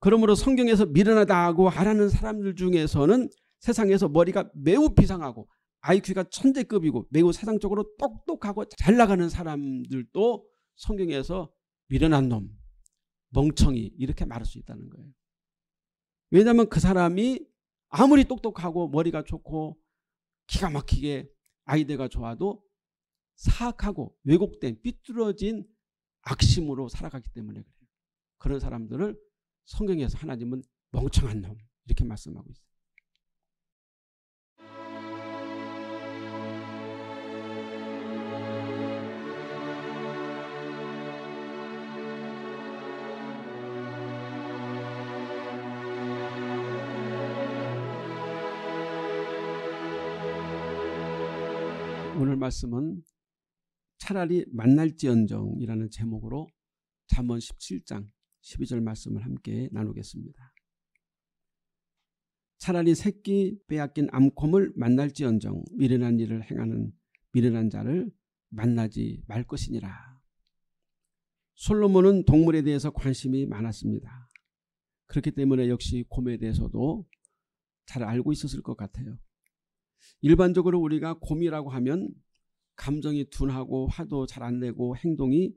그러므로 성경에서 미련하다고 하라는 사람들 중에서는 세상에서 머리가 매우 비상하고 IQ가 천재급이고 매우 세상적으로 똑똑하고 잘 나가는 사람들도 성경에서 미련한 놈, 멍청이 이렇게 말할 수 있다는 거예요. 왜냐하면 그 사람이 아무리 똑똑하고 머리가 좋고 기가 막히게 아이디어가 좋아도 사악하고 왜곡된 삐뚤어진 악심으로 살아가기 때문에 그래요. 그런 사람들을 성경에서 하나님은 멍청한 놈 이렇게 말씀하고 있어요. 오늘 말씀은 차라리 만날지언정이라는 제목으로 잠언 17장 12절 말씀을 함께 나누겠습니다. 차라리 새끼 빼앗긴 암컴을 만날지언정 미련한 일을 행하는 미련한 자를 만나지 말 것이니라. 솔로몬은 동물에 대해서 관심이 많았습니다. 그렇기 때문에 역시 곰에 대해서도 잘 알고 있었을 것 같아요. 일반적으로 우리가 곰이라고 하면 감정이 둔하고 화도 잘 안 내고 행동이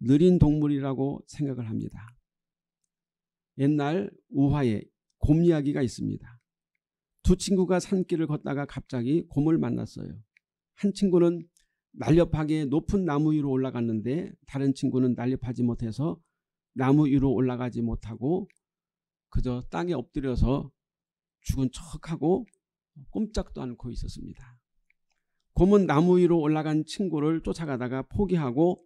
느린 동물이라고 생각을 합니다. 옛날 우화에 곰 이야기가 있습니다. 두 친구가 산길을 걷다가 갑자기 곰을 만났어요. 한 친구는 날렵하게 높은 나무 위로 올라갔는데 다른 친구는 날렵하지 못해서 나무 위로 올라가지 못하고 그저 땅에 엎드려서 죽은 척하고 꼼짝도 않고 있었습니다. 곰은 나무 위로 올라간 친구를 쫓아가다가 포기하고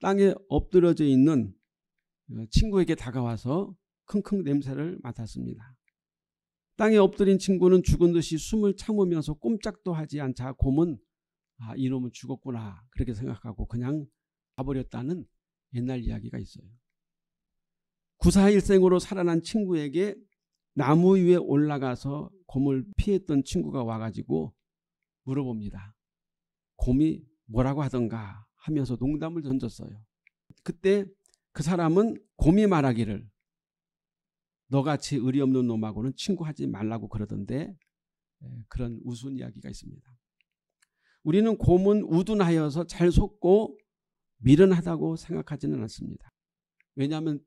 땅에 엎드려져 있는 친구에게 다가와서 킁킁 냄새를 맡았습니다. 땅에 엎드린 친구는 죽은 듯이 숨을 참으면서 꼼짝도 하지 않자 곰은 아 이놈은 죽었구나 그렇게 생각하고 그냥 가버렸다는 옛날 이야기가 있어요. 구사일생으로 살아난 친구에게 나무 위에 올라가서 곰을 피했던 친구가 와가지고 물어봅니다. 곰이 뭐라고 하던가 하면서 농담을 던졌어요. 그때 그 사람은 곰이 말하기를 너같이 의리 없는 놈하고는 친구하지 말라고 그러던데 예, 그런 우스운 이야기가 있습니다. 우리는 곰은 우둔하여서 잘 속고 미련하다고 생각하지는 않습니다. 왜냐하면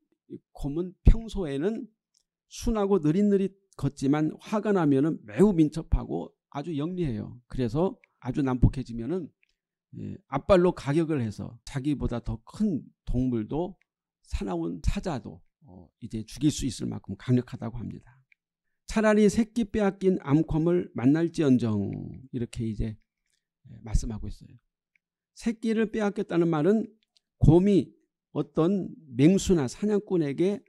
곰은 평소에는 순하고 느릿느릿 걷지만 화가 나면 매우 민첩하고 아주 영리해요. 그래서 아주 난폭해지면 예, 앞발로 가격을 해서 자기보다 더 큰 동물도 사나운 사자도 어, 이제 죽일 수 있을 만큼 강력하다고 합니다. 차라리 새끼 빼앗긴 암컷을 만날지언정 이렇게 이제 예, 말씀하고 있어요. 새끼를 빼앗겼다는 말은 곰이 어떤 맹수나 사냥꾼에게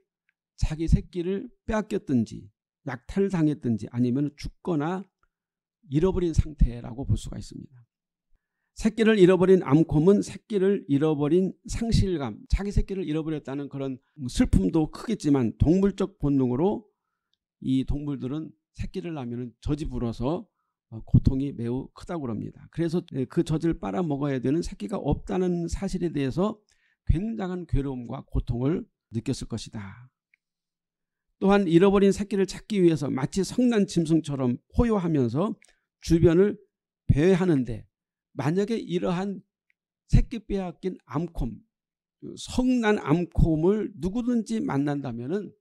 자기 새끼를 빼앗겼든지 약탈당했든지 아니면 죽거나 잃어버린 상태라고 볼 수가 있습니다. 새끼를 잃어버린 암콤은 새끼를 잃어버린 상실감, 자기 새끼를 잃어버렸다는 그런 뭐 슬픔도 크겠지만 동물적 본능으로 이 동물들은 새끼를 낳으면 저지불어서 어, 고통이 매우 크다고 합니다. 그래서 예, 그 젖을 빨아먹어야 되는 새끼가 없다는 사실에 대해서 굉장한 괴로움과 고통을 느꼈을 것이다. 또한 잃어버린 새끼를 찾기 위해서 마치 성난 짐승처럼 호요하면서 주변을 배회하는데 만약에 이러한 새끼 빼앗긴 암콤, 그 성난 암콤을 누구든지 만난다면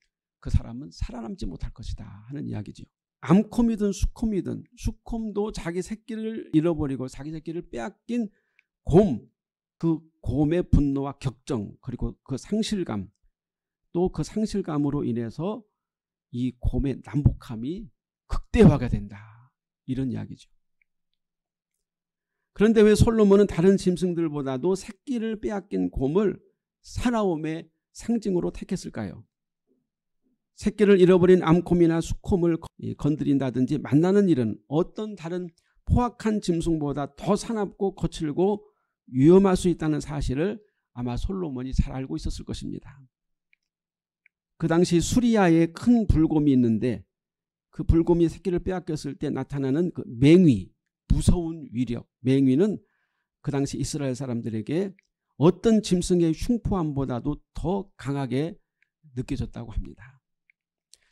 그 사람은 살아남지 못할 것이다 하는 이야기죠. 암콤이든 수콤이든 수콤도 자기 새끼를 잃어버리고 자기 새끼를 빼앗긴 곰, 그 곰의 분노와 격정 그리고 그 상실감 또 그 상실감으로 인해서 이 곰의 난복함이 극대화가 된다. 이런 이야기죠. 그런데 왜 솔로몬은 다른 짐승들보다도 새끼를 빼앗긴 곰을 살아옴의 상징으로 택했을까요? 새끼를 잃어버린 암곰이나 수곰을 건드린다든지 만나는 일은 어떤 다른 포악한 짐승보다 더 사납고 거칠고 위험할 수 있다는 사실을 아마 솔로몬이 잘 알고 있었을 것입니다. 그 당시 수리아에 큰 불곰이 있는데 그 불곰이 새끼를 빼앗겼을 때 나타나는 그 맹위 무서운 위력 맹위는 그 당시 이스라엘 사람들에게 어떤 짐승의 흉포함보다도 더 강하게 느껴졌다고 합니다.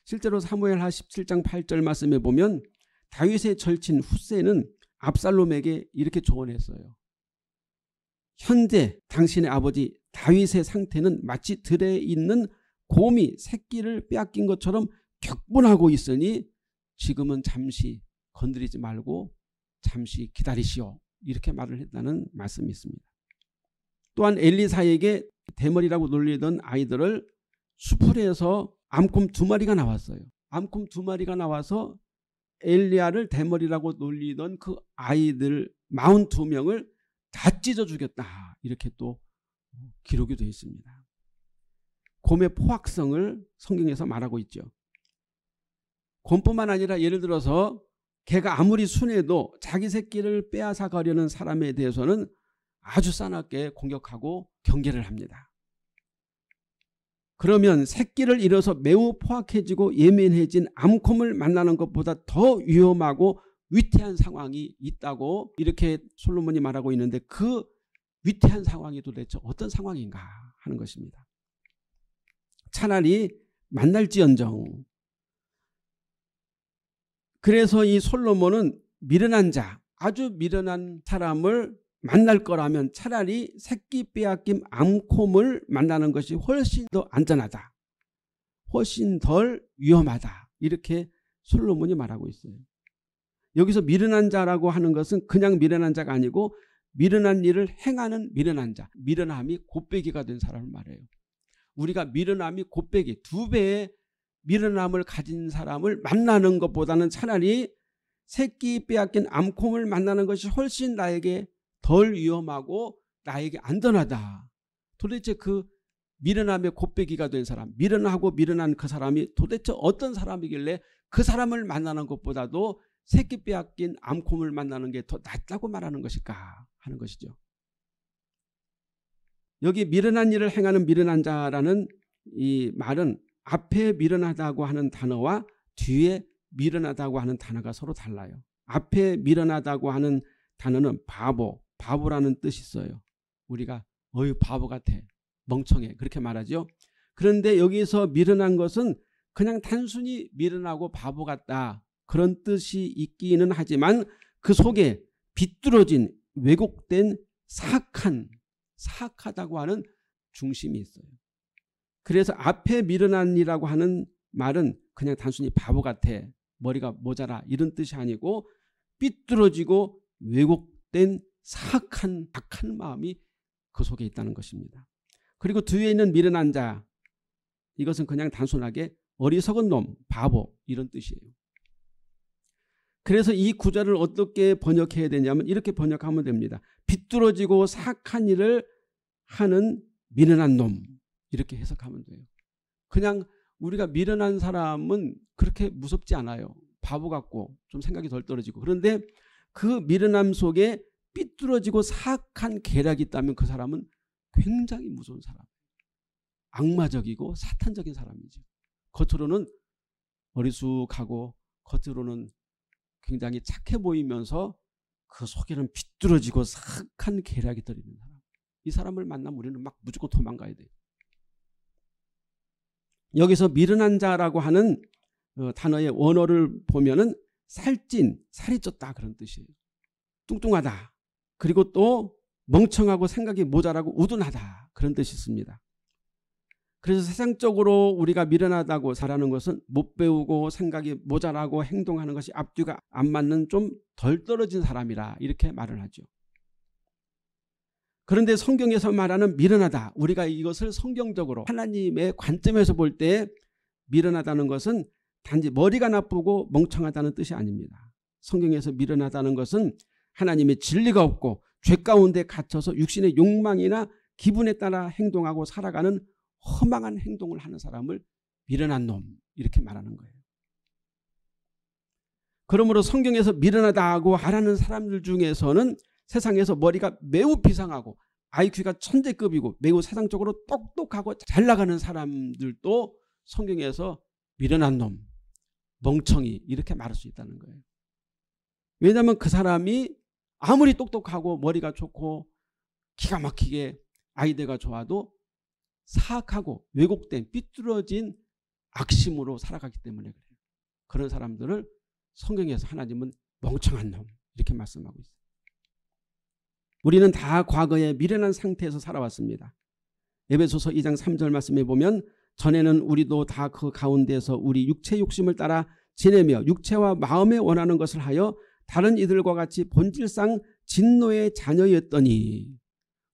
실제로 사무엘 하 17장 8절 말씀에 보면 다윗의 절친 후세는 압살롬에게 이렇게 조언했어요. 현재 당신의 아버지 다윗의 상태는 마치 들에 있는 곰이 새끼를 빼앗긴 것처럼 격분하고 있으니 지금은 잠시 건드리지 말고 잠시 기다리시오. 이렇게 말을 했다는 말씀이 있습니다. 또한 엘리사에게 대머리라고 놀리던 아이들을 수풀에서 암곰 두 마리가 나왔어요. 암곰 두 마리가 나와서 엘리야를 대머리라고 놀리던 그 아이들 42명을 다 찢어 죽였다. 이렇게 또 기록이 되어 있습니다. 곰의 포악성을 성경에서 말하고 있죠. 곰뿐만 아니라 예를 들어서 개가 아무리 순해도 자기 새끼를 빼앗아 가려는 사람에 대해서는 아주 싸납게 공격하고 경계를 합니다. 그러면 새끼를 잃어서 매우 포악해지고 예민해진 암콤을 만나는 것보다 더 위험하고 위태한 상황이 있다고 이렇게 솔로몬이 말하고 있는데 그 위태한 상황이 도대체 어떤 상황인가 하는 것입니다. 차라리 만날지언정 그래서 이 솔로몬은 미련한 자, 아주 미련한 사람을 만날 거라면 차라리 새끼 빼앗김 암콤을 만나는 것이 훨씬 더 안전하다. 훨씬 덜 위험하다. 이렇게 솔로몬이 말하고 있어요. 여기서 미련한 자라고 하는 것은 그냥 미련한 자가 아니고 미련한 일을 행하는 미련한 자. 미련함이 곱배기가 된 사람을 말해요. 우리가 미련함이 곱배기 두 배의 미련함을 가진 사람을 만나는 것보다는 차라리 새끼 빼앗긴 암콩을 만나는 것이 훨씬 나에게 덜 위험하고 나에게 안전하다. 도대체 그 미련함의 곱배기가 된 사람, 미련하고 미련한 그 사람이 도대체 어떤 사람이길래 그 사람을 만나는 것보다도 새끼 빼앗긴 암콩을 만나는 게 더 낫다고 말하는 것일까 하는 것이죠. 여기 미련한 일을 행하는 미련한 자라는 이 말은 앞에 미련하다고 하는 단어와 뒤에 미련하다고 하는 단어가 서로 달라요. 앞에 미련하다고 하는 단어는 바보, 바보라는 뜻이 있어요. 우리가 어유 바보 같아, 멍청해 그렇게 말하죠. 그런데 여기서 미련한 것은 그냥 단순히 미련하고 바보 같다 그런 뜻이 있기는 하지만 그 속에 비뚤어진 왜곡된 사악한 사악하다고 하는 중심이 있어요. 그래서 앞에 미련한이라고 하는 말은 그냥 단순히 바보 같아 머리가 모자라 이런 뜻이 아니고 삐뚤어지고 왜곡된 사악한 악한 마음이 그 속에 있다는 것입니다. 그리고 뒤에 있는 미련한 자 이것은 그냥 단순하게 어리석은 놈 바보 이런 뜻이에요. 그래서 이 구절을 어떻게 번역해야 되냐면 이렇게 번역하면 됩니다. 삐뚤어지고 사악한 일을 하는 미련한 놈 이렇게 해석하면 돼요. 그냥 우리가 미련한 사람은 그렇게 무섭지 않아요. 바보 같고 좀 생각이 덜 떨어지고 그런데 그 미련함 속에 삐뚤어지고 사악한 계략이 있다면 그 사람은 굉장히 무서운 사람. 악마적이고 사탄적인 사람이죠. 겉으로는 어리숙하고 겉으로는 굉장히 착해 보이면서 그 속에는 비뚤어지고 사악한 계략이 떨리는 사람. 이 사람을 만나면 우리는 막 무조건 도망가야 돼요. 여기서 미련한 자라고 하는 어, 단어의 원어를 보면은 살찐, 살이 쪘다 그런 뜻이에요. 뚱뚱하다. 그리고 또 멍청하고 생각이 모자라고 우둔하다 그런 뜻이 있습니다. 그래서 세상적으로 우리가 미련하다고 잘하는 것은 못 배우고 생각이 모자라고 행동하는 것이 앞뒤가 안 맞는 좀 덜 떨어진 사람이라 이렇게 말을 하죠. 그런데 성경에서 말하는 미련하다. 우리가 이것을 성경적으로 하나님의 관점에서 볼 때 미련하다는 것은 단지 머리가 나쁘고 멍청하다는 뜻이 아닙니다. 성경에서 미련하다는 것은 하나님의 진리가 없고 죄 가운데 갇혀서 육신의 욕망이나 기분에 따라 행동하고 살아가는 허망한 행동을 하는 사람을 미련한 놈 이렇게 말하는 거예요. 그러므로 성경에서 미련하다고 하라는 사람들 중에서는 세상에서 머리가 매우 비상하고 IQ가 천재급이고 매우 세상적으로 똑똑하고 잘 나가는 사람들도 성경에서 미련한 놈, 멍청이 이렇게 말할 수 있다는 거예요. 왜냐하면 그 사람이 아무리 똑똑하고 머리가 좋고 기가 막히게 아이디어가 좋아도 사악하고 왜곡된 삐뚤어진 악심으로 살아가기 때문에 그래요. 그런 사람들을 성경에서 하나님은 멍청한 놈 이렇게 말씀하고 있어요. 우리는 다 과거의 미련한 상태에서 살아왔습니다. 에베소서 2장 3절 말씀에 보면 전에는 우리도 다 그 가운데에서 우리 육체 욕심을 따라 지내며 육체와 마음에 원하는 것을 하여 다른 이들과 같이 본질상 진노의 자녀였더니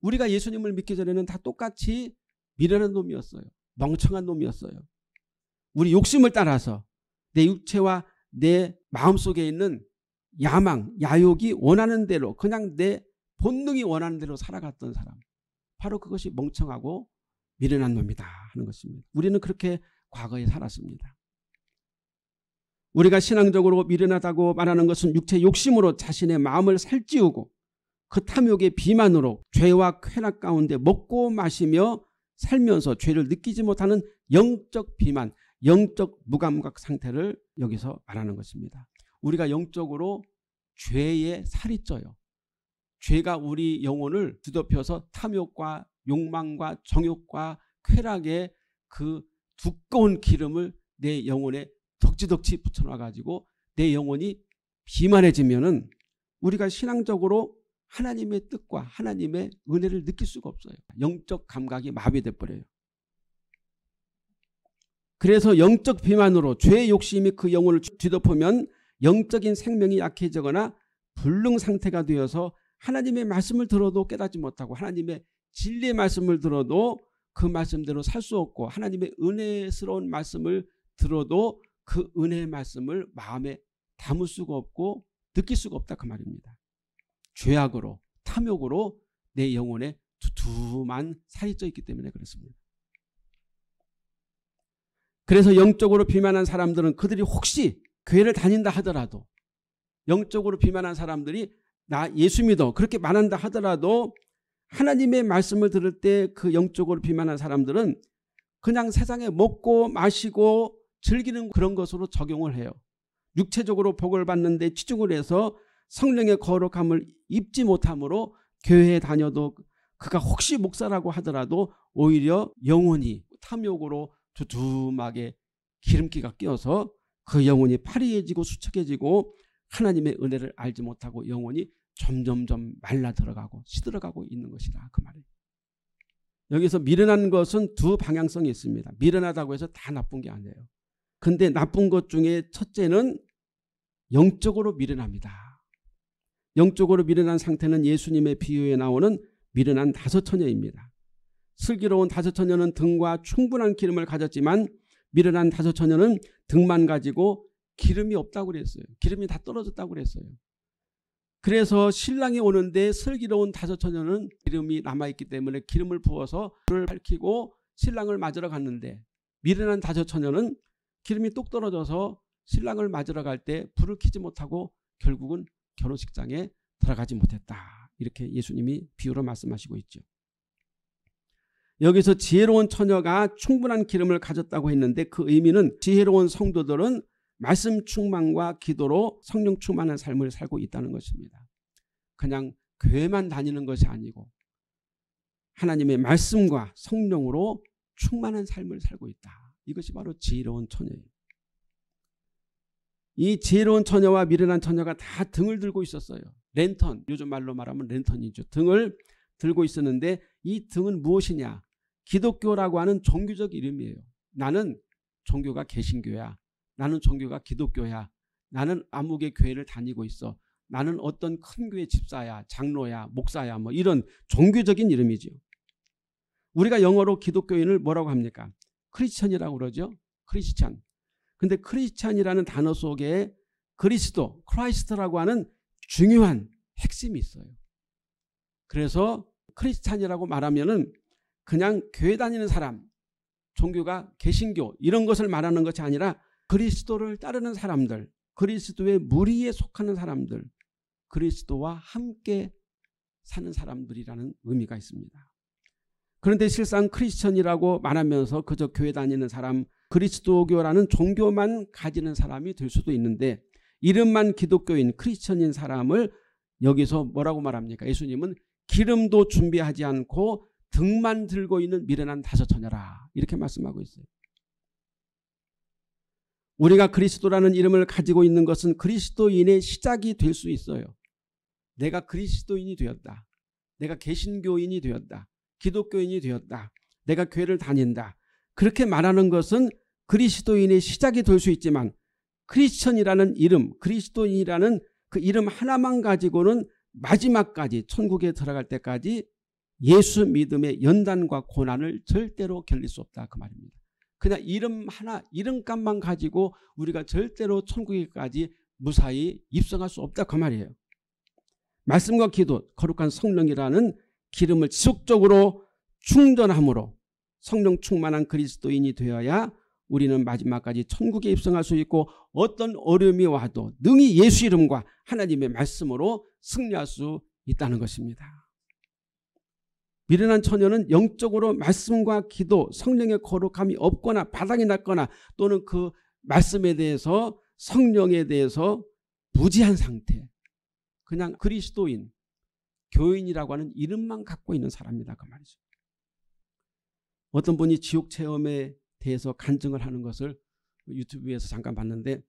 우리가 예수님을 믿기 전에는 다 똑같이 미련한 놈이었어요. 멍청한 놈이었어요. 우리 욕심을 따라서 내 육체와 내 마음속에 있는 야망, 야욕이 원하는 대로 그냥 내 본능이 원하는 대로 살아갔던 사람. 바로 그것이 멍청하고 미련한 놈이다 하는 것입니다. 우리는 그렇게 과거에 살았습니다. 우리가 신앙적으로 미련하다고 말하는 것은 육체 욕심으로 자신의 마음을 살찌우고 그 탐욕의 비만으로 죄와 쾌락 가운데 먹고 마시며 살면서 죄를 느끼지 못하는 영적 비만, 영적 무감각 상태를 여기서 말하는 것입니다. 우리가 영적으로 죄에 살이 쪄요. 죄가 우리 영혼을 뒤덮여서 탐욕과 욕망과 정욕과 쾌락의 그 두꺼운 기름을 내 영혼에 덕지덕지 붙여놔가지고 내 영혼이 비만해지면은 우리가 신앙적으로 하나님의 뜻과 하나님의 은혜를 느낄 수가 없어요. 영적 감각이 마비돼 버려요. 그래서 영적 비만으로 죄의 욕심이 그 영혼을 뒤덮으면 영적인 생명이 약해지거나 불능 상태가 되어서 하나님의 말씀을 들어도 깨닫지 못하고 하나님의 진리의 말씀을 들어도 그 말씀대로 살 수 없고 하나님의 은혜스러운 말씀을 들어도 그 은혜의 말씀을 마음에 담을 수가 없고 느낄 수가 없다 그 말입니다. 죄악으로 탐욕으로 내 영혼에 두툼한 살이 쪄 있기 때문에 그렇습니다. 그래서 영적으로 비만한 사람들은 그들이 혹시 교회를 다닌다 하더라도 영적으로 비만한 사람들이 나 예수 믿어 그렇게 말한다 하더라도 하나님의 말씀을 들을 때 그 영적으로 비만한 사람들은 그냥 세상에 먹고 마시고 즐기는 그런 것으로 적용을 해요. 육체적으로 복을 받는데 치중을 해서 성령의 거룩함을 입지 못함으로 교회에 다녀도 그가 혹시 목사라고 하더라도 오히려 영혼이 탐욕으로 두툼하게 기름기가 끼어서 그 영혼이 파리해지고 수척해지고 하나님의 은혜를 알지 못하고 영혼이 점점점 말라 들어가고 시들어가고 있는 것이다. 그 말이에요. 여기서 미련한 것은 두 방향성이 있습니다. 미련하다고 해서 다 나쁜 게 아니에요. 근데 나쁜 것 중에 첫째는 영적으로 미련합니다. 영적으로 미련한 상태는 예수님의 비유에 나오는 미련한 다섯 처녀입니다. 슬기로운 다섯 처녀는 등과 충분한 기름을 가졌지만 미련한 다섯 처녀는 등만 가지고 기름이 없다고 그랬어요. 기름이 다 떨어졌다고 그랬어요. 그래서 신랑이 오는데 슬기로운 다섯 처녀는 기름이 남아있기 때문에 기름을 부어서 불을 밝히고 신랑을 맞으러 갔는데 미련한 다섯 처녀는 기름이 뚝 떨어져서 신랑을 맞으러 갈 때 불을 켜지 못하고 결국은 결혼식장에 들어가지 못했다. 이렇게 예수님이 비유로 말씀하시고 있죠. 여기서 지혜로운 처녀가 충분한 기름을 가졌다고 했는데 그 의미는 지혜로운 성도들은 말씀 충만과 기도로 성령 충만한 삶을 살고 있다는 것입니다. 그냥 교회만 다니는 것이 아니고 하나님의 말씀과 성령으로 충만한 삶을 살고 있다. 이것이 바로 지혜로운 처녀예요. 이 지혜로운 처녀와 미련한 처녀가 다 등을 들고 있었어요. 랜턴, 요즘 말로 말하면 랜턴이죠. 등을 들고 있었는데 이 등은 무엇이냐? 기독교라고 하는 종교적 이름이에요. 나는 종교가 개신교야. 나는 종교가 기독교야. 나는 암흑의 교회를 다니고 있어. 나는 어떤 큰 교회 집사야, 장로야, 목사야 뭐 이런 종교적인 이름이죠 우리가 영어로 기독교인을 뭐라고 합니까? 크리스천이라고 그러죠. 크리스천. 근데 크리스천이라는 단어 속에 그리스도, 크라이스트라고 하는 중요한 핵심이 있어요. 그래서 크리스천이라고 말하면은 그냥 교회 다니는 사람, 종교가 개신교 이런 것을 말하는 것이 아니라 그리스도를 따르는 사람들, 그리스도의 무리에 속하는 사람들, 그리스도와 함께 사는 사람들이라는 의미가 있습니다. 그런데 실상 크리스천이라고 말하면서 그저 교회 다니는 사람, 그리스도교라는 종교만 가지는 사람이 될 수도 있는데 이름만 기독교인 크리스천인 사람을 여기서 뭐라고 말합니까? 예수님은 기름도 준비하지 않고 등만 들고 있는 미련한 다섯 처녀라 이렇게 말씀하고 있어요. 우리가 그리스도라는 이름을 가지고 있는 것은 그리스도인의 시작이 될 수 있어요. 내가 그리스도인이 되었다. 내가 개신교인이 되었다. 기독교인이 되었다. 내가 교회를 다닌다. 그렇게 말하는 것은 그리스도인의 시작이 될 수 있지만 크리스천이라는 이름, 그리스도인이라는 그 이름 하나만 가지고는 마지막까지 천국에 들어갈 때까지 예수 믿음의 연단과 고난을 절대로 견딜 수 없다 그 말입니다. 그냥 이름 하나 이름값만 가지고 우리가 절대로 천국에까지 무사히 입성할 수 없다 그 말이에요. 말씀과 기도 거룩한 성령이라는 기름을 지속적으로 충전함으로 성령 충만한 그리스도인이 되어야 우리는 마지막까지 천국에 입성할 수 있고 어떤 어려움이 와도 능히 예수 이름과 하나님의 말씀으로 승리할 수 있다는 것입니다. 미련한 처녀는 영적으로 말씀과 기도, 성령의 거룩함이 없거나 바닥이 났거나 또는 그 말씀에 대해서 성령에 대해서 무지한 상태. 그냥 그리스도인, 교인이라고 하는 이름만 갖고 있는 사람이다 그 말이죠. 어떤 분이 지옥 체험에 대해서 간증을 하는 것을 유튜브에서 잠깐 봤는데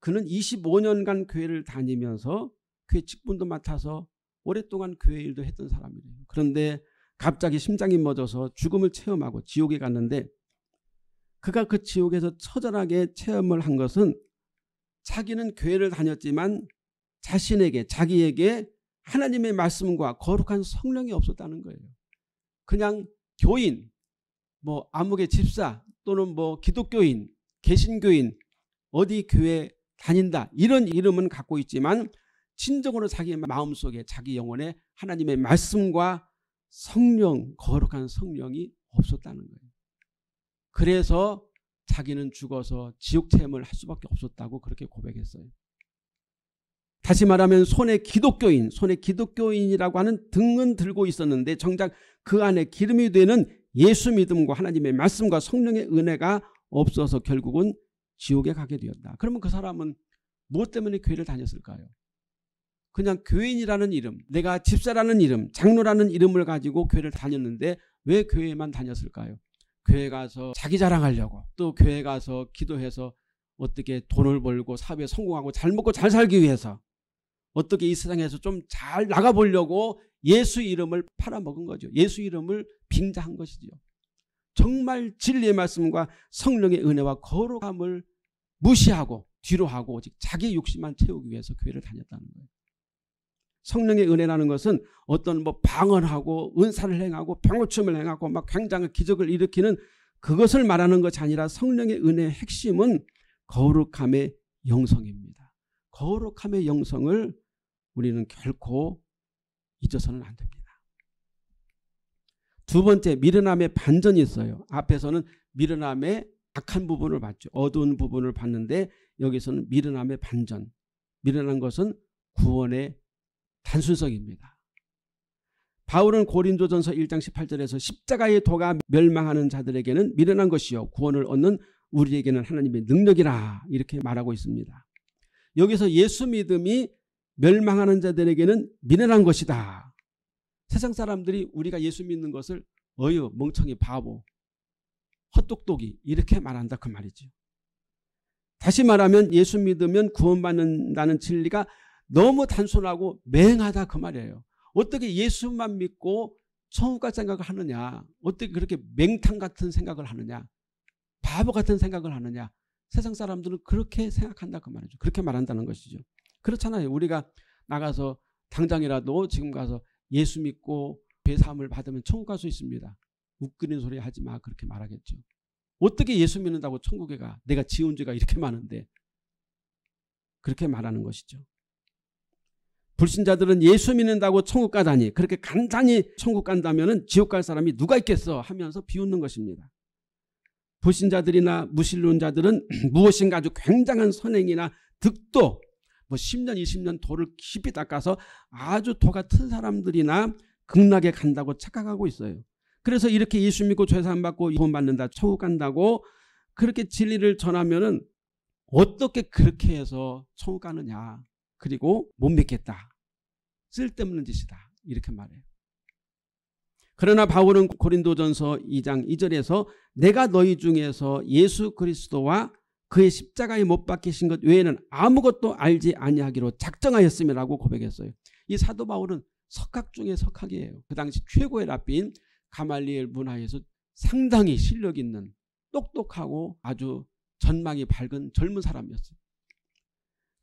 그는 25년간 교회를 다니면서 교회 직분도 맡아서 오랫동안 교회 일도 했던 사람이래요. 그런데 갑자기 심장이 멎어서 죽음을 체험하고 지옥에 갔는데 그가 그 지옥에서 처절하게 체험을 한 것은 자기는 교회를 다녔지만 자신에게 자기에게 하나님의 말씀과 거룩한 성령이 없었다는 거예요. 그냥 교인, 뭐 암흑의 집사 또는 뭐 기독교인, 개신교인 어디 교회 다닌다 이런 이름은 갖고 있지만 진정으로 자기 마음속에 자기 영혼에 하나님의 말씀과 성령, 거룩한 성령이 없었다는 거예요. 그래서 자기는 죽어서 지옥 체험을 할 수밖에 없었다고 그렇게 고백했어요. 다시 말하면 손에 기독교인, 손에 기독교인이라고 하는 등은 들고 있었는데 정작 그 안에 기름이 되는 예수 믿음과 하나님의 말씀과 성령의 은혜가 없어서 결국은 지옥에 가게 되었다. 그러면 그 사람은 무엇 때문에 교회를 다녔을까요? 그냥 교인이라는 이름, 내가 집사라는 이름, 장로라는 이름을 가지고 교회를 다녔는데 왜 교회만 에 다녔을까요? 교회 가서 자기 자랑하려고 또 교회 가서 기도해서 어떻게 돈을 벌고 사회에 성공하고 잘 먹고 잘 살기 위해서 어떻게 이 세상에서 좀 잘 나가보려고 예수 이름을 팔아먹은 거죠. 예수 이름을 빙자한 것이죠. 정말 진리의 말씀과 성령의 은혜와 거룩함을 무시하고 뒤로 하고 오직 자기 욕심만 채우기 위해서 교회를 다녔다는 거예요. 성령의 은혜라는 것은 어떤 뭐 방언하고 은사를 행하고 병고춤을 행하고 막 굉장한 기적을 일으키는 그것을 말하는 것이 아니라 성령의 은혜의 핵심은 거룩함의 영성입니다. 거룩함의 영성을 우리는 결코 잊어서는 안 됩니다. 두 번째 미련함의 반전이 있어요. 앞에서는 미련함의 악한 부분을 봤죠. 어두운 부분을 봤는데 여기서는 미련함의 반전. 미련한 것은 구원의 단순성입니다. 바울은 고린도전서 1장 18절에서 십자가의 도가 멸망하는 자들에게는 미련한 것이요 구원을 얻는 우리에게는 하나님의 능력이라 이렇게 말하고 있습니다. 여기서 예수 믿음이 멸망하는 자들에게는 미련한 것이다. 세상 사람들이 우리가 예수 믿는 것을 어유 멍청이 바보 헛똑똑이 이렇게 말한다 그 말이죠. 다시 말하면 예수 믿으면 구원받는다는 진리가 너무 단순하고 맹하다 그 말이에요. 어떻게 예수만 믿고 성우가 생각을 하느냐 어떻게 그렇게 맹탕 같은 생각을 하느냐 바보 같은 생각을 하느냐 세상 사람들은 그렇게 생각한다 그 말이죠. 그렇게 말한다는 것이죠. 그렇잖아요. 우리가 나가서 당장이라도 지금 가서 예수 믿고 배사함을 받으면 천국 갈 수 있습니다. 웃기는 소리 하지 마 그렇게 말하겠죠. 어떻게 예수 믿는다고 천국에 가? 내가 지은 죄가 이렇게 많은데 그렇게 말하는 것이죠. 불신자들은 예수 믿는다고 천국 가다니 그렇게 간단히 천국 간다면 지옥 갈 사람이 누가 있겠어 하면서 비웃는 것입니다. 불신자들이나 무신론자들은 무엇인가 아주 굉장한 선행이나 득도 뭐 10년 20년 도를 깊이 닦아서 아주 도가 튼 사람들이나 극락에 간다고 착각하고 있어요. 그래서 이렇게 예수 믿고 죄사함 받고 이혼 받는다 천국 간다고 그렇게 진리를 전하면은 어떻게 그렇게 해서 천국 가느냐 그리고 못 믿겠다 쓸데없는 짓이다. 이렇게 말해요. 그러나 바울은 고린도전서 2장 2절에서 내가 너희 중에서 예수 그리스도와 그의 십자가에 못 박히신 것 외에는 아무것도 알지 아니하기로 작정하였음이라고 고백했어요. 이 사도 바울은 석학 중의 석학이에요. 그 당시 최고의 라비인 가말리엘 문화에서 상당히 실력 있는 똑똑하고 아주 전망이 밝은 젊은 사람이었어요.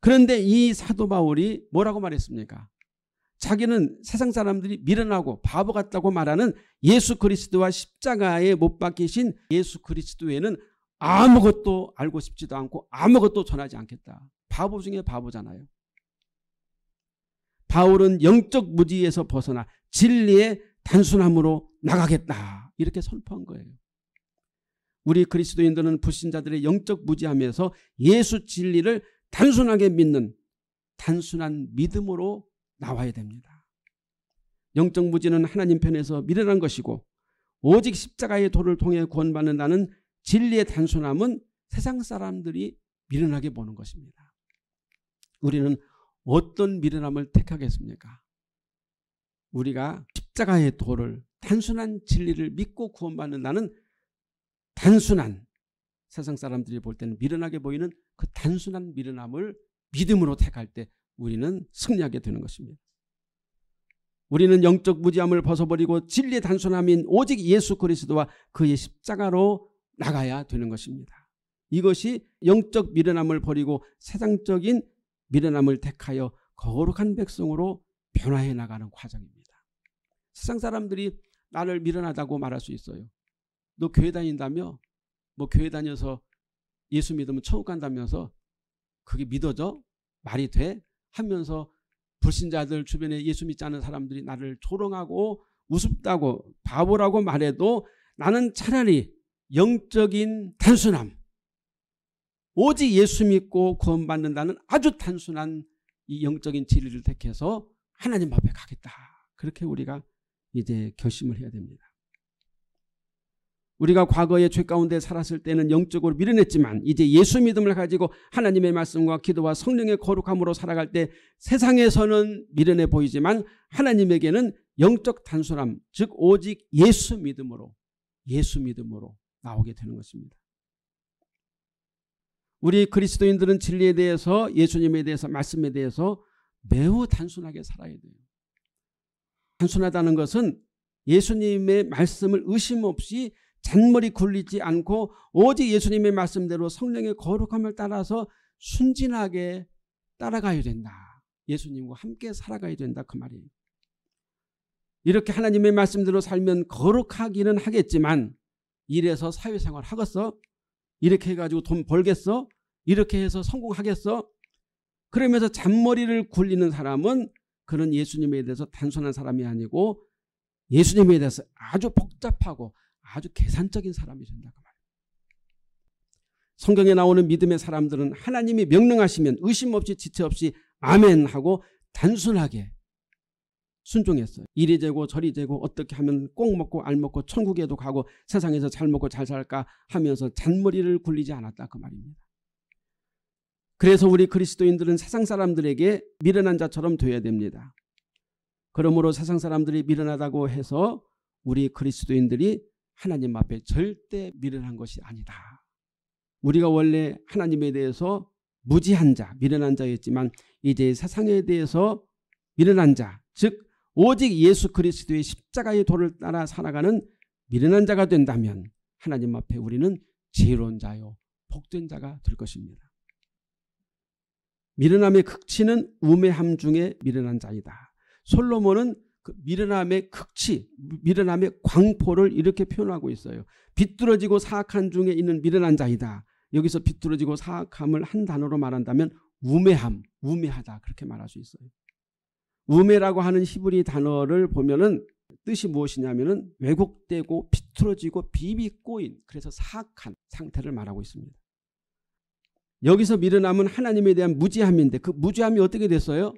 그런데 이 사도 바울이 뭐라고 말했습니까? 자기는 세상 사람들이 미련하고 바보 같다고 말하는 예수 그리스도와 십자가에 못 박히신 예수 그리스도 외에는 아무것도 알고 싶지도 않고 아무것도 전하지 않겠다. 바보 중에 바보잖아요. 바울은 영적 무지에서 벗어나 진리의 단순함으로 나가겠다. 이렇게 선포한 거예요. 우리 그리스도인들은 불신자들의 영적 무지함에서 예수 진리를 단순하게 믿는 단순한 믿음으로 나와야 됩니다. 영적 무지는 하나님 편에서 미련한 것이고 오직 십자가의 도를 통해 구원받는다는 진리의 단순함은 세상 사람들이 미련하게 보는 것입니다. 우리는 어떤 미련함을 택하겠습니까? 우리가 십자가의 도를 단순한 진리를 믿고 구원받는다는 단순한 세상 사람들이 볼 때는 미련하게 보이는 그 단순한 미련함을 믿음으로 택할 때 우리는 승리하게 되는 것입니다. 우리는 영적 무지함을 벗어버리고 진리 단순함인 오직 예수 그리스도와 그의 십자가로 나가야 되는 것입니다. 이것이 영적 미련함을 버리고 세상적인 미련함을 택하여 거룩한 백성으로 변화해 나가는 과정입니다. 세상 사람들이 나를 미련하다고 말할 수 있어요. 너 교회 다닌다며? 뭐 교회 다녀서 예수 믿으면 천국 간다면서 그게 믿어져? 말이 돼? 하면서 불신자들 주변에 예수 믿지 않은 사람들이 나를 조롱하고 우습다고 바보라고 말해도 나는 차라리 영적인 단순함 오직 예수 믿고 구원받는다는 아주 단순한 이 영적인 진리를 택해서 하나님 앞에 가겠다. 그렇게 우리가 이제 결심을 해야 됩니다. 우리가 과거에죄 가운데 살았을 때는 영적으로 밀어냈지만 이제 예수 믿음을 가지고 하나님의 말씀과 기도와 성령의 거룩함으로 살아갈 때 세상에서는 밀어내 보이지만 하나님에게는 영적 단순함 즉 오직 예수 믿음으로 예수 믿음으로 나오게 되는 것입니다. 우리 그리스도인들은 진리에 대해서 예수님에 대해서 말씀에 대해서 매우 단순하게 살아야 돼요. 단순하다는 것은 예수님의 말씀을 의심 없이 잔머리 굴리지 않고 오직 예수님의 말씀대로 성령의 거룩함을 따라서 순진하게 따라가야 된다. 예수님과 함께 살아가야 된다 그 말이에요. 이렇게 하나님의 말씀대로 살면 거룩하기는 하겠지만 이래서 사회생활 하겠어? 이렇게 해가지고 돈 벌겠어? 이렇게 해서 성공하겠어? 그러면서 잔머리를 굴리는 사람은 그런 예수님에 대해서 단순한 사람이 아니고 예수님에 대해서 아주 복잡하고 아주 계산적인 사람이 된다고 말입니다. 성경에 나오는 믿음의 사람들은 하나님이 명령하시면 의심 없이 지체 없이 아멘 하고 단순하게 순종했어요. 이리 되고 저리 되고 어떻게 하면 꼭 먹고 알 먹고 천국에도 가고 세상에서 잘 먹고 잘 살까 하면서 잔머리를 굴리지 않았다 그 말입니다. 그래서 우리 그리스도인들은 세상 사람들에게 미련한 자처럼 되어야 됩니다. 그러므로 세상 사람들이 미련하다고 해서 우리 그리스도인들이 하나님 앞에 절대 미련한 것이 아니다. 우리가 원래 하나님에 대해서 무지한 자, 미련한 자였지만 이제 세상에 대해서 미련한 자, 즉 오직 예수 그리스도의 십자가의 도를 따라 살아가는 미련한 자가 된다면 하나님 앞에 우리는 지혜로운 자요, 복된 자가 될 것입니다. 미련함의 극치는 우매함 중에 미련한 자이다. 솔로몬은 그 미련함의 극치, 미련함의 광포를 이렇게 표현하고 있어요. 비뚤어지고 사악한 중에 있는 미련한 자이다. 여기서 비뚤어지고 사악함을 한 단어로 말한다면 우매함, 우매하다 그렇게 말할 수 있어요. 우매라고 하는 히브리 단어를 보면은 뜻이 무엇이냐면은 왜곡되고 비뚤어지고 비비 꼬인 그래서 사악한 상태를 말하고 있습니다. 여기서 미련함은 하나님에 대한 무지함인데 그 무지함이 어떻게 됐어요?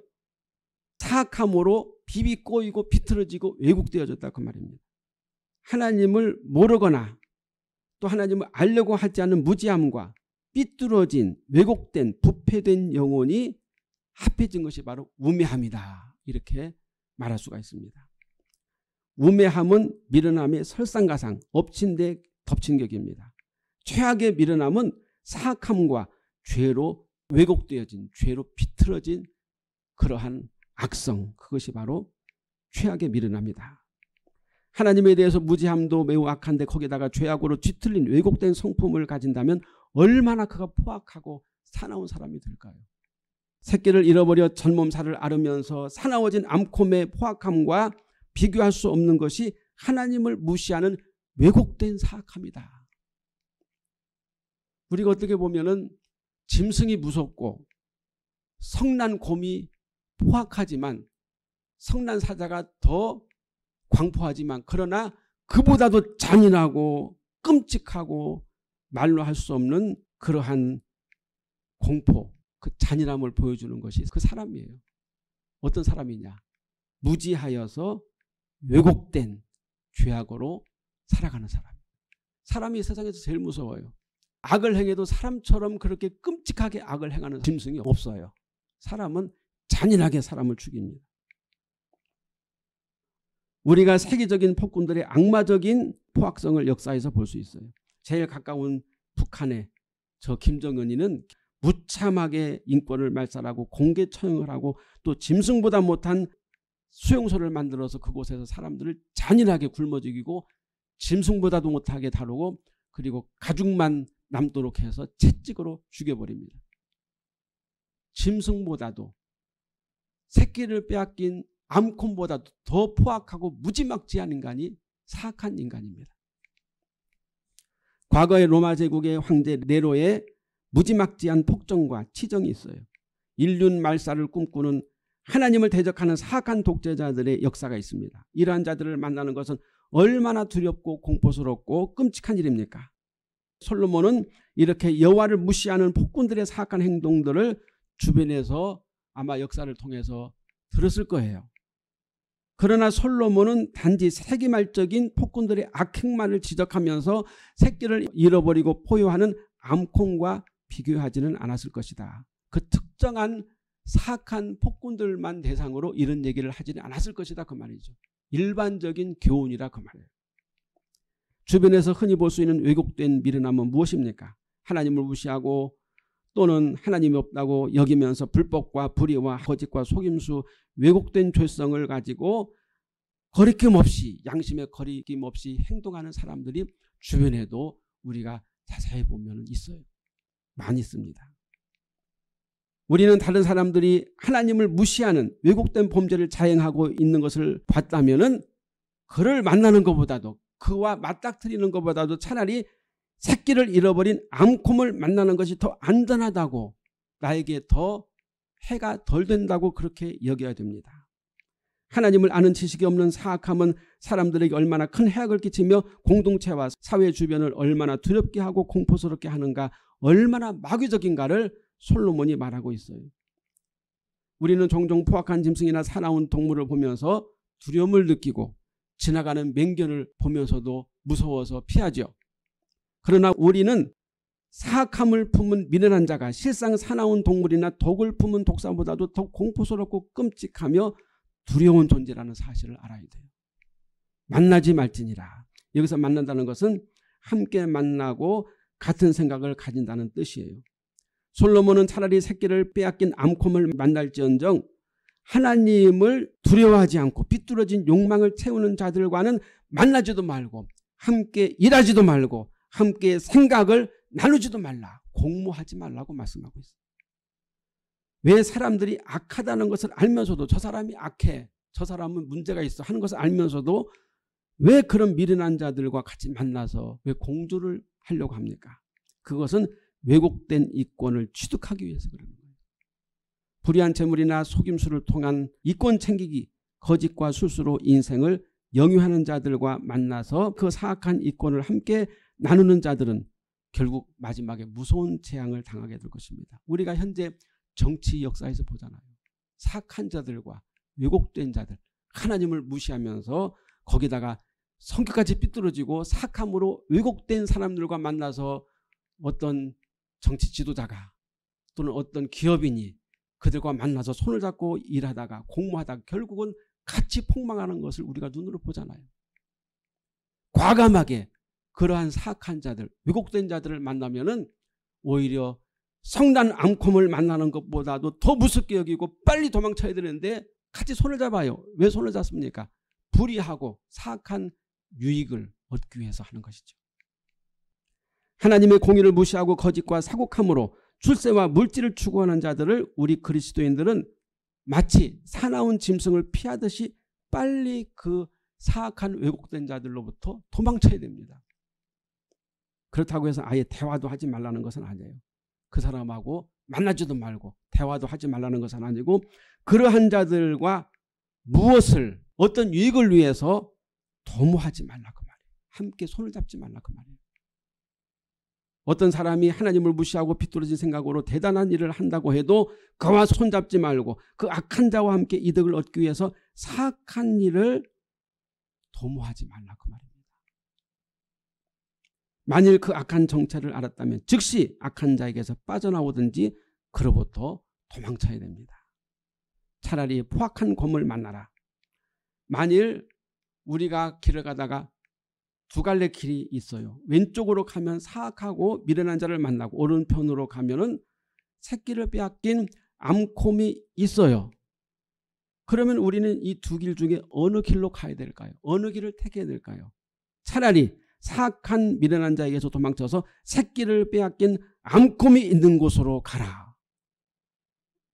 사악함으로 입이 꼬이고 비틀어지고 왜곡되어졌다 그 말입니다. 하나님을 모르거나 또 하나님을 알려고 하지 않은 무지함과 삐뚤어진 왜곡된 부패된 영혼이 합해진 것이 바로 우매함이다 이렇게 말할 수가 있습니다. 우매함은 미련함의 설상가상 엎친 데 덮친 격입니다. 최악의 미련함은 사악함과 죄로 왜곡되어진 죄로 비틀어진 그러한 악성 그것이 바로 최악의 미련합니다. 하나님에 대해서 무지함도 매우 악한데 거기다가 죄악으로 뒤틀린 왜곡된 성품을 가진다면 얼마나 그가 포악하고 사나운 사람이 될까요? 새끼를 잃어버려 전몸살을 앓으면서 사나워진 암콤의 포악함과 비교할 수 없는 것이 하나님을 무시하는 왜곡된 사악함이다. 우리가 어떻게 보면 짐승이 무섭고 성난 곰이 포악하지만 성난 사자가 더 광포하지만 그러나 그보다도 잔인하고 끔찍하고 말로 할 수 없는 그러한 공포, 그 잔인함을 보여주는 것이 그 사람이에요. 어떤 사람이냐? 무지하여서 왜곡된 죄악으로 살아가는 사람. 사람이 세상에서 제일 무서워요. 악을 행해도 사람처럼 그렇게 끔찍하게 악을 행하는 짐승이 없어요. 사람은 잔인하게 사람을 죽입니다. 우리가 세계적인 폭군들의 악마적인 포악성을 역사에서 볼 수 있어요. 제일 가까운 북한의 저 김정은이는 무참하게 인권을 말살하고 공개 처형을 하고 또 짐승보다 못한 수용소를 만들어서 그곳에서 사람들을 잔인하게 굶어 죽이고 짐승보다도 못하게 다루고 그리고 가죽만 남도록 해서 채찍으로 죽여버립니다. 짐승보다도 새끼를 빼앗긴 암콘보다 도더 포악하고 무지막지한 인간이 사악한 인간입니다. 과거의 로마 제국의 황제 네로의 무지막지한 폭정과 치정이 있어요. 인륜 말살을 꿈꾸는 하나님을 대적하는 사악한 독재자들의 역사가 있습니다. 이러한 자들을 만나는 것은 얼마나 두렵고 공포스럽고 끔찍한 일입니까? 솔로몬은 이렇게 여와를 무시하는 폭군들의 사악한 행동들을 주변에서 아마 역사를 통해서 들었을 거예요. 그러나 솔로몬은 단지 세기말적인 폭군들의 악행만을 지적하면서 새끼를 잃어버리고 포효하는 암콩과 비교하지는 않았을 것이다. 그 특정한 사악한 폭군들만 대상으로 이런 얘기를 하지는 않았을 것이다 그 말이죠. 일반적인 교훈이라 그 말이에요. 주변에서 흔히 볼 수 있는 왜곡된 미련함은 무엇입니까? 하나님을 무시하고 또는 하나님이 없다고 여기면서 불법과 불의와 거짓과 속임수 왜곡된 죄성을 가지고 거리낌 없이 양심의 거리낌 없이 행동하는 사람들이 주변에도 우리가 자세히 보면 있어요. 많이 있습니다. 우리는 다른 사람들이 하나님을 무시하는 왜곡된 범죄를 자행하고 있는 것을 봤다면 그를 만나는 것보다도 그와 맞닥뜨리는 것보다도 차라리 새끼를 잃어버린 암콤을 만나는 것이 더 안전하다고 나에게 더 해가 덜 된다고 그렇게 여겨야 됩니다. 하나님을 아는 지식이 없는 사악함은 사람들에게 얼마나 큰 해악을 끼치며 공동체와 사회 주변을 얼마나 두렵게 하고 공포스럽게 하는가 얼마나 마귀적인가를 솔로몬이 말하고 있어요. 우리는 종종 포악한 짐승이나 살아온 동물을 보면서 두려움을 느끼고 지나가는 맹견을 보면서도 무서워서 피하죠. 그러나 우리는 사악함을 품은 미련한 자가 실상 사나운 동물이나 독을 품은 독사보다도 더욱 공포스럽고 끔찍하며 두려운 존재라는 사실을 알아야 돼요. 만나지 말지니라. 여기서 만난다는 것은 함께 만나고 같은 생각을 가진다는 뜻이에요. 솔로몬은 차라리 새끼를 빼앗긴 암콤을 만날지언정 하나님을 두려워하지 않고 삐뚤어진 욕망을 채우는 자들과는 만나지도 말고 함께 일하지도 말고 함께 생각을 나누지도 말라. 공모하지 말라고 말씀하고 있어요. 왜 사람들이 악하다는 것을 알면서도 저 사람이 악해. 저 사람은 문제가 있어 하는 것을 알면서도 왜 그런 미련한 자들과 같이 만나서 왜 공조를 하려고 합니까? 그것은 왜곡된 이권을 취득하기 위해서 그러 거예요. 불의한 재물이나 속임수를 통한 이권 챙기기, 거짓과 술수로 인생을 영유하는 자들과 만나서 그 사악한 이권을 함께 나누는 자들은 결국 마지막에 무서운 재앙을 당하게 될 것입니다. 우리가 현재 정치 역사에서 보잖아요. 사악한 자들과 왜곡된 자들, 하나님을 무시하면서 거기다가 성격까지 삐뚤어지고 사악함으로 왜곡된 사람들과 만나서 어떤 정치 지도자가 또는 어떤 기업인이 그들과 만나서 손을 잡고 일하다가 공모하다가 결국은 같이 폭망하는 것을 우리가 눈으로 보잖아요. 과감하게 그러한 사악한 자들, 왜곡된 자들을 만나면은 오히려 성난 암콤을 만나는 것보다도 더 무섭게 여기고 빨리 도망쳐야 되는데 같이 손을 잡아요. 왜 손을 잡습니까? 불의하고 사악한 유익을 얻기 위해서 하는 것이죠. 하나님의 공의를 무시하고 거짓과 사곡함으로 출세와 물질을 추구하는 자들을 우리 그리스도인들은 마치 사나운 짐승을 피하듯이 빨리 그 사악한 왜곡된 자들로부터 도망쳐야 됩니다. 그렇다고 해서 아예 대화도 하지 말라는 것은 아니에요. 그 사람하고 만나지도 말고 대화도 하지 말라는 것은 아니고 그러한 자들과 무엇을 어떤 유익을 위해서 도모하지 말라 그 말이에요. 함께 손을 잡지 말라 그 말이에요. 어떤 사람이 하나님을 무시하고 비뚤어진 생각으로 대단한 일을 한다고 해도 그와 손잡지 말고 그 악한 자와 함께 이득을 얻기 위해서 사악한 일을 도모하지 말라 그 말입니다. 만일 그 악한 정체를 알았다면 즉시 악한 자에게서 빠져나오든지 그로부터 도망쳐야 됩니다. 차라리 포악한 곰을 만나라. 만일 우리가 길을 가다가 두 갈래 길이 있어요. 왼쪽으로 가면 사악하고 미련한 자를 만나고 오른편으로 가면은 새끼를 빼앗긴 암콤이 있어요. 그러면 우리는 이 두 길 중에 어느 길로 가야 될까요? 어느 길을 택해야 될까요? 차라리 사악한 미련한 자에게서 도망쳐서 새끼를 빼앗긴 암콤이 있는 곳으로 가라.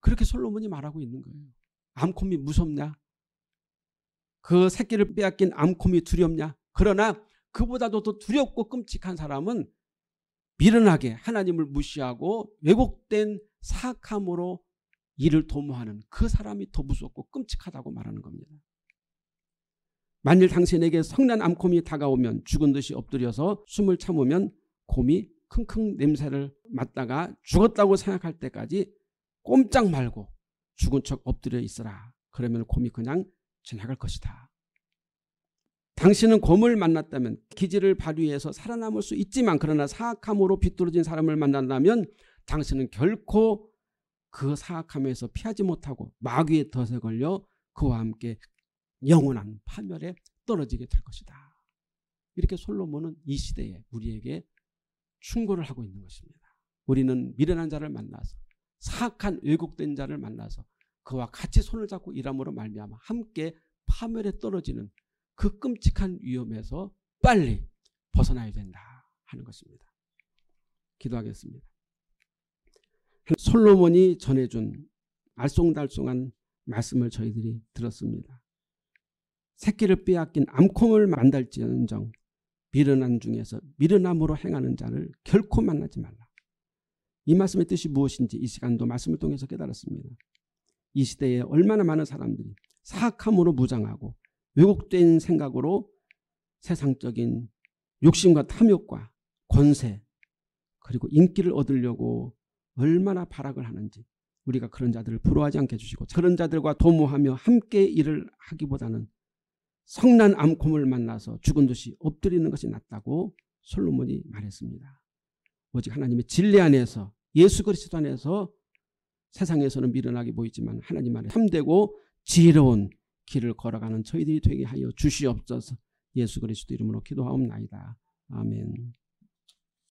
그렇게 솔로몬이 말하고 있는 거예요. 암콤이 무섭냐? 그 새끼를 빼앗긴 암콤이 두렵냐? 그러나 그보다도 더 두렵고 끔찍한 사람은 미련하게 하나님을 무시하고 왜곡된 사악함으로 이를 도모하는 그 사람이 더 무섭고 끔찍하다고 말하는 겁니다. 만일 당신에게 성난 암곰이 다가오면 죽은 듯이 엎드려서 숨을 참으면 곰이 킁킁 냄새를 맡다가 죽었다고 생각할 때까지 꼼짝 말고 죽은 척 엎드려 있어라. 그러면 곰이 그냥 지나갈 것이다. 당신은 곰을 만났다면 기질을 발휘해서 살아남을 수 있지만 그러나 사악함으로 비뚤어진 사람을 만난다면 당신은 결코 그 사악함에서 피하지 못하고 마귀의 덫에 걸려 그와 함께 영원한 파멸에 떨어지게 될 것이다. 이렇게 솔로몬은 이 시대에 우리에게 충고를 하고 있는 것입니다. 우리는 미련한 자를 만나서 사악한 왜곡된 자를 만나서 그와 같이 손을 잡고 일함으로 말미암아 함께 파멸에 떨어지는 그 끔찍한 위험에서 빨리 벗어나야 된다 하는 것입니다. 기도하겠습니다. 솔로몬이 전해준 알쏭달쏭한 말씀을 저희들이 들었습니다. 새끼를 빼앗긴 암콩을 만날지언정 미련한 중에서 미련함으로 행하는 자를 결코 만나지 말라. 이 말씀의 뜻이 무엇인지 이 시간도 말씀을 통해서 깨달았습니다. 이 시대에 얼마나 많은 사람들이 사악함으로 무장하고 왜곡된 생각으로 세상적인 욕심과 탐욕과 권세 그리고 인기를 얻으려고 얼마나 발악을 하는지 우리가 그런 자들을 부러워하지 않게 해주시고 그런 자들과 도모하며 함께 일을 하기보다는 성난 암콤을 만나서 죽은 듯이 엎드리는 것이 낫다고 솔로몬이 말했습니다. 오직 하나님의 진리 안에서 예수 그리스도 안에서 세상에서는 미련하게 보이지만 하나님 안에 참되고 지혜로운 길을 걸어가는 저희들이 되게 하여 주시옵소서 예수 그리스도 이름으로 기도하옵나이다. 아멘.